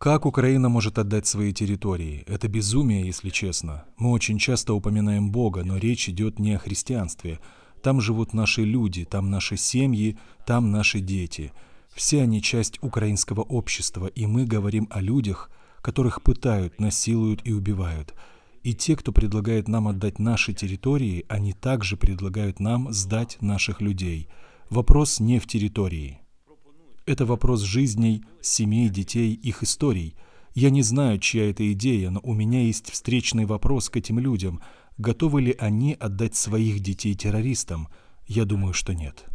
Как Украина может отдать свои территории? Это безумие, если честно. Мы очень часто упоминаем Бога, но речь идет не о христианстве. Там живут наши люди, там наши семьи, там наши дети. Все они часть украинского общества, и мы говорим о людях, которых пытают, насилуют и убивают. И те, кто предлагает нам отдать наши территории, они также предлагают нам сдать наших людей. Вопрос не в территории. Это вопрос жизней, семей, детей, их историй. Я не знаю, чья это идея, но у меня есть встречный вопрос к этим людям. Готовы ли они отдать своих детей террористам? Я думаю, что нет.